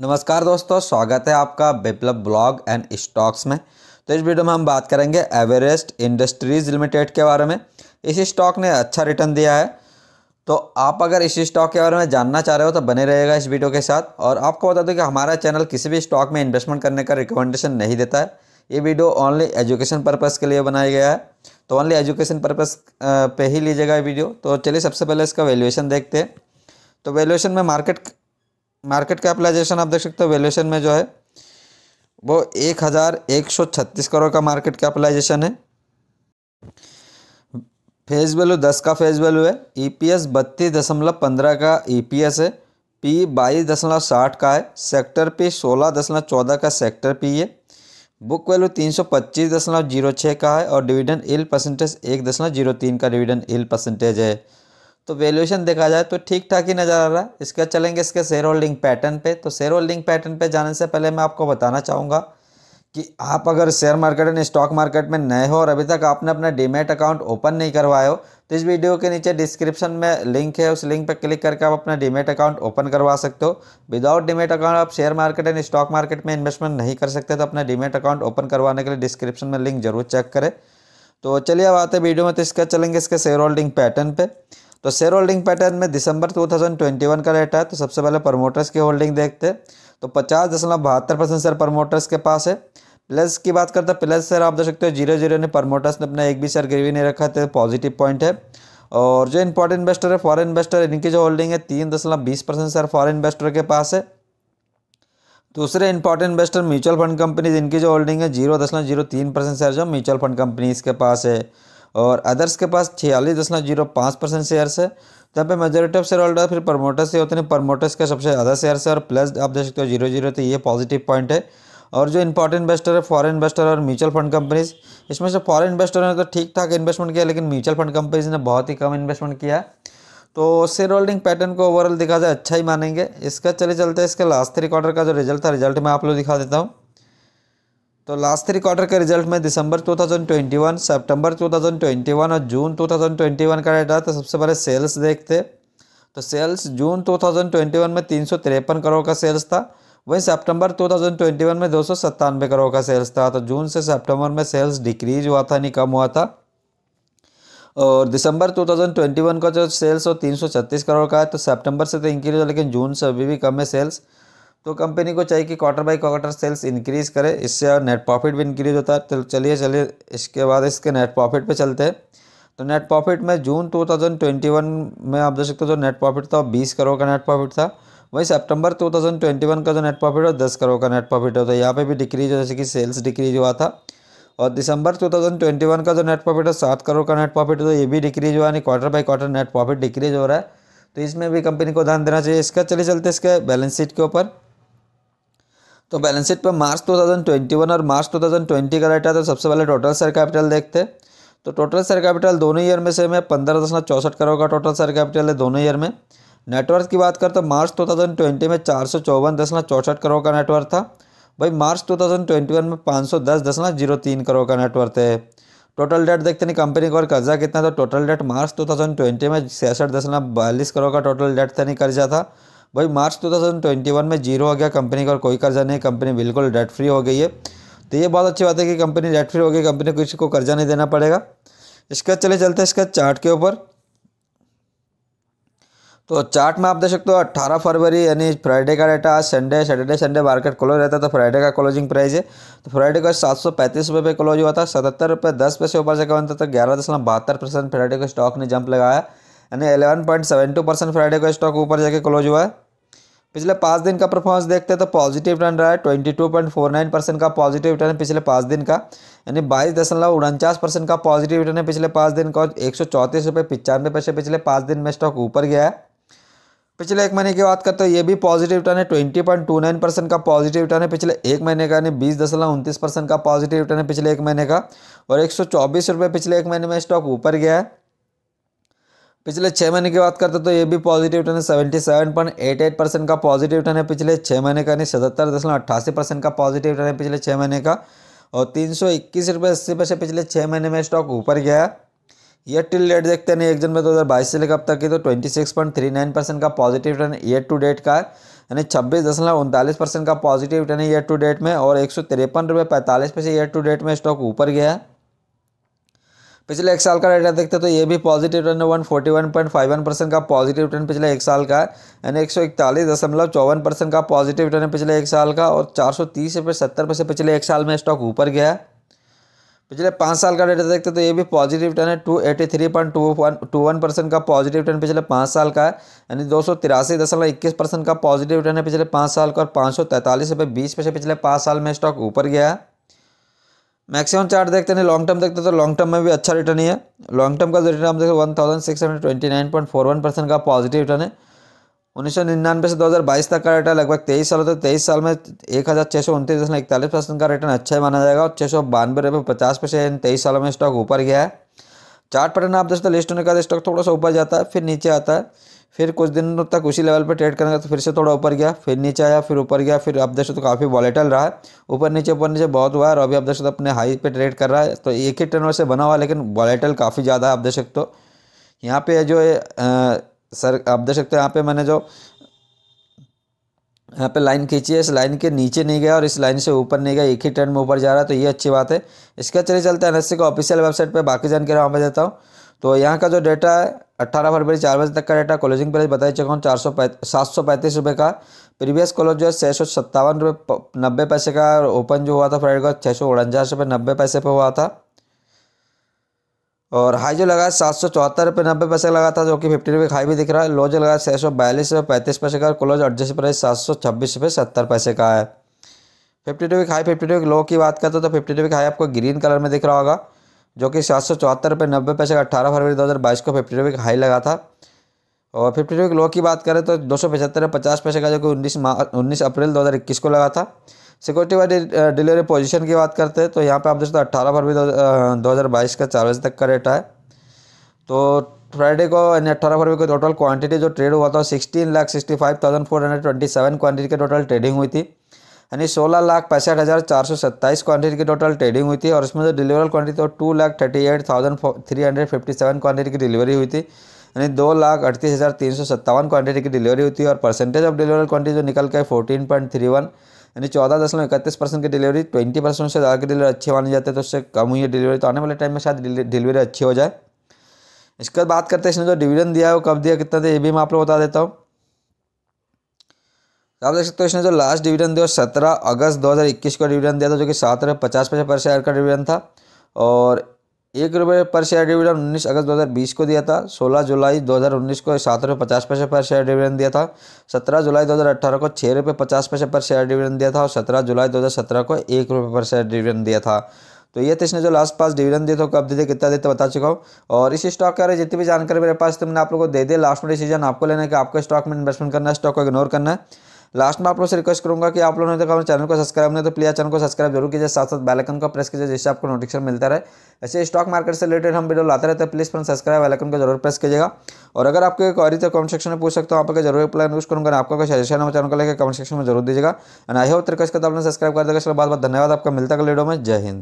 नमस्कार दोस्तों स्वागत है आपका बिप्लब ब्लॉग एंड स्टॉक्स में तो इस वीडियो में हम बात करेंगे एवरेस्ट इंडस्ट्रीज लिमिटेड के बारे में इस स्टॉक ने अच्छा रिटर्न दिया है तो आप अगर इस स्टॉक के बारे में जानना चाह रहे हो तो बने रहेगा इस वीडियो के साथ और आपको बता दूँ कि हमारा चैनल किसी भी स्टॉक में इन्वेस्टमेंट करने का रिकमेंडेशन नहीं देता है ये वीडियो ओनली एजुकेशन पर्पज़ के लिए बनाया गया है तो ओनली एजुकेशन पर्पज़ पे ही लीजिएगा ये वीडियो तो चलिए सबसे पहले इसका वैल्यूएशन देखते हैं तो वैल्यूएशन में मार्केट मार्केट कैपिटलाइजेशन आप देख सकते हो वैल्यूएशन में जो है वो एक हज़ार एक सौ छत्तीस करोड़ का मार्केट कैपिटलाइजेशन है फेस वैल्यू दस का फेस वैल्यू है ईपीएस e बत्तीस दशमलव पंद्रह का ईपीएस e है पी बाईस दशमलव साठ का है सेक्टर पी सोलह दशमलव चौदह का सेक्टर पी है बुक वैल्यू तीन सौ पच्चीस दशमलव जीरो छः का है और डिविडेंड एल परसेंटेज एक दशमलव जीरो तीन का डिविडेंड एल परसेंटेज है तो वैल्यूएशन देखा जाए तो ठीक ठाक ही नज़र आ रहा है इसका चलेंगे इसके शेयर होल्डिंग पैटर्न पे तो शेयर होल्डिंग पैटर्न पे जाने से पहले मैं आपको बताना चाहूँगा कि आप अगर share market and stock market में नए हो और अभी तक आपने अपना डीमेट अकाउंट ओपन नहीं करवाया हो तो इस वीडियो के नीचे डिस्क्रिप्शन में लिंक है उस लिंक पर क्लिक करके आप अपना डीमेट अकाउंट ओपन करवा सकते हो विदाउट डीमेट अकाउंट आप share market and stock market में इन्वेस्टमेंट नहीं कर सकते तो अपना डीमेट अकाउंट ओपन करवाने के लिए डिस्क्रिप्शन में लिंक जरूर चेक करें तो चलिए अब आते वीडियो में तो इसका चलेंगे इसके शेयर होल्डिंग पैटर्न पर तो शेयर होल्डिंग पैटर्न में दिसंबर 2021 का रेट है तो सबसे पहले प्रमोटर्स की होल्डिंग देखते तो पचास दशमलव बहत्तर परसेंट शेयर प्रमोटर्स के पास है प्लस की बात करते हैं प्लस शेयर आप देख सकते हो जीरो जीरो ने प्रमोटर्स ने अपना एक भी शेयर गिरवी नहीं रखा था पॉजिटिव पॉइंट है और जो इंपॉर्टेंट इन्वेस्टर है फॉरन इन्वेस्टर इनकी जो होल्डिंग है तीन दशमलव बीस परसेंट शेयर फॉरन इन्वेस्टर के पास है दूसरे important investor mutual fund companies इनकी जो होल्डिंग है जीरो दशमलव जीरो तीन परसेंट शेयर जो म्यूचुअल फंड कंपनीज के पास है और अदर्स के पास छियालीस दशमलव जीरो पाँच परसेंट शेयर्स है जहाँ पे मेजोरिटी ऑफ शेयर होल्डर फिर प्रमोटर्स से होते हैं प्रमोटर्स का सबसे ज़्यादा शेयर्स है और प्लस आप देख सकते हो जीरो जीरो तो ये पॉजिटिव पॉइंट है और जो इंपॉर्टेंट इन्वेस्टर है फॉरेन इन्वेस्टर और म्यूचुअल फंड कंपनीज इसमें से फॉरेन इन्वेस्टर ने तो ठीक ठाक इन्वेस्टमेंट किया लेकिन म्यूचुअल फंड कंपनीज ने बहुत ही कम इन्वेस्टमेंट किया है तो शेयर होल्डिंग पैटर्न को ओवरऑल दिखा जाए अच्छा ही मानेंगे इसका चले चलते इसके लास्ट थ्री क्वार्टर का जो रिजल्ट था रिजल्ट मैं आप लोग दिखा देता हूँ तो लास्ट थ्री क्वार्टर के रिजल्ट में दिसंबर 2021, सितंबर 2021 और जून 2021 का डाटा तो सबसे पहले सेल्स देखते तो सेल्स जून 2021 में तीन करोड़ का सेल्स था वहीं सितंबर 2021 में दो करोड़ का सेल्स था तो जून से सितंबर में सेल्स डिक्रीज हुआ था नहीं कम हुआ था और दिसंबर 2021 का जो सेल्स वो तीन करोड़ का है तो सेप्टेम्बर से तो इंक्रीज हुआ लेकिन जून से अभी भी कम है सेल्स तो कंपनी को चाहिए कि quarter by quarter sales increase करे इससे नेट प्रॉफिट भी इंक्रीज होता है तो चलिए चलिए इसके बाद इसके नेट प्रॉफिट पे चलते हैं तो नेट प्रॉफिट में जून 2021 में आप देख सकते हो जो नेट प्रॉफिट था बीस करोड़ का नेट प्रॉफिट था वहीं सेप्टेम्बर टू का जो नेट प्रॉफिट है दस करोड़ का नेट प्रॉफिट होता है यहाँ पर भी डिक्रीज जैसे कि सेल्स डिक्रीज हुआ था और दिसंबर 2021 का जो नेट प्रॉफिट है सात करोड़ का नेट प्रॉफिट होता है ये भी डिक्रीज हुआ यानी quarter by quarter net profit decrease हो रहा है तो इसमें भी कंपनी को ध्यान देना चाहिए इसका चले चलते इसके बैलेंस शीट के ऊपर तो बैलेंस शीट पर मार्च 2021 और मार्च 2020 का डाटा तो सबसे पहले टोटल शेयर कैपिटल देखते तो टोटल शेयर कैपिटल दोनों ईयर में से मैं पंद्रह दशमलव चौंसठ करोड़ का टोटल शेयर कैपिटल है दोनों ईयर में नेटवर्थ की बात करें तो मार्च 2020 में चार सौ चौवन दशमलव चौंसठ करोड़ का नेटवर्थ था भाई मार्च वन में पाँच सौ दस दशमलव जीरो तीन करोड़ का नेटवर्थ है टोटल डेट देखते नहीं कंपनी का और कर्जा कितना था टोटल डेट मार्च ट्वेंटी में छियासठ दशमलव बयालीस करोड़ का टोटल डेट था नहीं कर्जा था भाई मार्च 2021 में जीरो आ गया कंपनी का और कोई कर्जा नहीं कंपनी बिल्कुल डेट फ्री हो गई है तो ये बहुत अच्छी बात है कि कंपनी डेट फ्री हो गई कंपनी को किसी को कर्जा नहीं देना पड़ेगा इसका चले चलते हैं इसका चार्ट के ऊपर तो चार्ट में आप देख सकते हो अट्ठारह फरवरी यानी फ्राइडे का डेटा आज Sunday Saturday Sunday market close रहता तो है तो फ्राइडे का क्लोजिंग प्राइस है तो फ्राइडे का सात सौ पैंतीस रुपये पे क्लोज हुआ था सतहत्तर रुपये दस पैसे ऊपर से कवन था तो ग्यारह दशमलव बहत्तर परसेंट फ्राइडे का स्टॉक ने जंप लगाया यानी eleven point seven two percent Friday का स्टॉक ऊपर जाके क्लोज हुआ है पिछले पाँच दिन का परफॉर्मेंस देखते हैं तो पॉजिटिव रन रहा है twenty two point four nine percent का पॉजिटिव है पिछले पाँच दिन का यानी बाईस दशमलव उनचास परसेंट का पॉजिटिव रिटर्न है पिछले पाँच दिन का एक सौ चौंतीस रुपये पचानवे पैसे पिछले पाँच दिन में स्टॉक ऊपर गया है पिछले एक महीने की बात करते हैं ये भी पॉजिटिव रिटर्न है twenty point two nine percent का पॉजिटिव रिटर्न है पिछले एक महीने का यानी बीस दशमलव उनतीस परसेंट का पॉजिटिव रिटर्न है पिछले एक महीने का और एक सौ चौबीस रुपये पिछले एक महीने में स्टॉक ऊपर गया है पिछले छः महीने की बात करते तो ये भी पॉजिटिव रिटर्न है seventy seven point eight eight percent का पॉजिटिव रिटर्न है पिछले छः महीने का यानी सतहत्तर दशमलव अट्ठासी परसेंट का पॉजिटिव रिटर्न है पिछले छः महीने का और तीन सौ इक्कीस रुपये अस्सी पैसे पिछले छः महीने में स्टॉक ऊपर गया ईयर टिल डेट देखते हैं एक जनवरी दो हज़ार बाईस से लेकर अब तक की तो twenty six point three nine percent का positive return year to date का है यानी छब्बीस दशमलव उनतालीस परसेंट का पॉजिटिव रिटर्न है ईयर टू डेट में और एक सौ तिरपन रुपये पैंतालीस पैसे ईयर टू डेट में स्टॉक ऊपर गया है पिछले एक साल का डाटा देखते तो ये भी positive return one forty one point five one percent का पॉजिटिव रिटर्न पिछले एक साल का है यानी एक सौ इकतालीस दशमलव चौवन परसेंट का पॉजिटिव रिटर्न है पिछले एक साल का और चार सौ तीस रुपये सत्तर पैसे पिछले एक साल में स्टॉक ऊपर गया है पिछले पाँच साल का डेटा देखते तो ये भी पॉजिटिव रिटर्न है two eighty three point two one two one percent का पॉजिटिव रिटर्न पिछले पाँच साल का है यानी दो सौ तिरासी दशमलव इक्कीस परसेंट का पॉजिटिव रिटर्न है पिछले पाँच साल का और पाँच सौ तैंतालीस रुपये बीस पैसे पिछले पाँच साल में स्टॉक ऊपर गया है मैक्सिमम चार्ट देखते हैं लॉन्ग टर्म देखते तो लॉन्ग टर्म में भी अच्छा रिटर्न ही है लॉन्ग टर्म का जो रिटर्न हम देखते one thousand six hundred twenty nine point four one percent का पॉजिटिव रिटर्न है उन्नीस सौ निन्यानवे से दो हज़ार बाईस तक का रिटर्न लगभग तेईस साल होता है तेईस साल में एक हज़ार छः सौ उनतीस इकतालीस परसेंट का रिटर्न अच्छा ही माना जाएगा और छः सौ बानवे रुपये पचास परसेंट तेईस सालों में स्टॉक ऊपर गया है चार्ट पैटर्न आप दोस्तों लिस्ट होने बाद स्टॉक थोड़ा सा ऊपर जाता है फिर नीचे आता है फिर कुछ दिनों तक उसी लेवल पर ट्रेड करेंगे तो फिर से थोड़ा ऊपर गया फिर नीचे आया फिर ऊपर गया फिर आप देख सकते तो काफ़ी वॉलेटल रहा है ऊपर नीचे ऊपर नीचे बहुत हुआ है और अभी आप देखते तो अपने हाई पे ट्रेड कर रहा है तो एक ही टर्नओवर से बना हुआ लेकिन वॉलेटल काफ़ी ज़्यादा है आप देख सकते हो यहाँ पे जो है सर आप देख सकते हो यहाँ पे मैंने जो यहाँ पे लाइन खींची है इस लाइन के नीचे नहीं गया और इस लाइन से ऊपर नहीं गया एक ही ट्रेंड में ऊपर जा रहा है तो ये अच्छी बात है इसके चले चलते हैं एनएससी का ऑफिशियल वेबसाइट पे बाकी जानकारी वहाँ पर देता हूँ तो यहाँ का जो डेटा है अट्ठारह फरवरी चार बजे तक का डेटा क्लोजिंग प्राइस बताई चुका हूँ चार सौ सात सौ पैंतीस रुपये का प्रीवियस क्लोज जो है छः सौ सत्तावन रुपये नब्बे पैसे का ओपन जो हुआ था फ्राइडे का छः सौ उनचास रुपये नब्बे पैसे पर हुआ था और हाई जो लगा सात सौ चौहत्तर रुपये नब्बे पैसे लगा था जो कि फिफ्टी रुपये हाई भी दिख रहा है लो जो लगा छः सौ बयालीस रुपये पैंतीस पैसे का क्लोज एडजस्ट प्राइस सात सौ छब्बीस रुपये सत्तर पैसे का है fifty two high fifty two low की बात करते तो फिफ्टी टू हाई आपको ग्रीन कलर में दिख रहा होगा जो कि सात सौ चौहत्तर रुपये नब्बे पैसे का अठारह फरवरी दो हज़ार बाईस को फिफ्टी टू हाई लगा था और फिफ्टी टू लो की बात करें तो दो सौ पचहत्तर पचास पैसे का जो कि उन्नीस मार्च उन्नीस अप्रैल दो हज़ार इक्कीस को लगा था सिक्योरिटी वाली डिलीवरी पोजीशन की बात करते हैं तो यहाँ पे आप देखते हैं अट्ठारह फरवरी दो हज़ार बाईस का चार बजे तक का रेट है तो फ्राइडे को यानी अट्ठारह फरवरी को टोटल क्वांटिटी जो ट्रेड हुआ था sixteen lakh sixty five thousand four hundred twenty seven quantity की टोटल ट्रेडिंग हुई थी यानी सोलह लाख पैंसठ हज़ार चार सौ सत्ताईस क्वान्टिटी की टोटल ट्रेडिंग हुई थी और उसमें जो डिलीवरल क्वान्टी तो two lakh thirty eight thousand three hundred fifty seven quantity की डिलीवरी हुई थी यानी दो लाख अड़तीस हज़ार तीन सौ सत्तावन क्वान्टिटी की डिलीवरी हुई थी और परसेंटेज ऑफ डिलीवरल क्वान्टिटी जो निकल के फोर्टीन पॉइंट थ्री वन यानी चौदह दशमलव इकतीस परसेंट की डिलीवरी ट्वेंटी परसेंट से ज़्यादा की डिलीवरी अच्छी मानी जाती है तो उससे कम हुई है डिलीवरी तो आने वाले टाइम में शायद डिलीवरी अच्छी हो जाए इसके बाद बात करते हैं इसने जो डिविडेंड दिया है वो कब दिया कितना दिया ये भी मैं आप लोग बता देता हूँ तो आप देख सकते हो इसने जो लास्ट डिविडेंड दिया सत्रह अगस्त दो हजार इक्कीस का डिविडेंड दिया था जो कि सात रुपये पचास पैसे पर शेयर का डिविडेंड था और एक रुपये पर शेयर डिविडेंड उन्नीस अगस्त 2020 को दिया था 16 जुलाई 2019 को सात रुपये पचास पैसे पर शेयर डिविडेंड दिया था 17 जुलाई 2018 को छः रुपये पचास पैसे पर शेयर डिविडेंड दिया था और 17 जुलाई 2017 को एक रुपये पर शेयर डिविडेंड दिया था तो ये तो इसने जो लास्ट पास डिविडेंड दिया था कब दिए कितना देते बता चुका हूँ और इस स्टॉक का जितनी भी जानकारी मेरे पास तो मैंने आप लोगों को दे दिया लास्ट में डिसीजन आपको लेना है कि आपको स्टॉक में इन्वेस्टमेंट करना है स्टॉक को इग्नोर करना है लास्ट में आप लोग से रिक्वेस्ट करूंगा कि आप लोगों ने तो चैनल को सब्सक्राइब नहीं तो प्लीज चैनल को सब्सक्राइब जरूर कीजिए साथ साथ बैलकन को प्रेस कीजिए जिससे आपको नोटिफिकेशन मिलता रहे ऐसे स्टॉक मार्केट से रिलेटेड हम वीडियो लाते रहते हैं प्लीज फ्रेंड सब्सक्राइब बैलकन को जरूर प्रेस कीजिएगा और अगर आपके क्वारी तो कमेंट सेक्शन में पूछ सकते हो आपके जरूर रिप्लाई यूज करूँगा आपका कोई सजेशन चैनल को लेकर कमेंट सेक्शन में जरूर दीजिएगा एंड आई होप रिक्वेस्ट करता आपने सब्सक्राइब कर देगा बहुत बहुत धन्यवाद आपका मिलता है वीडियो में जय हिंद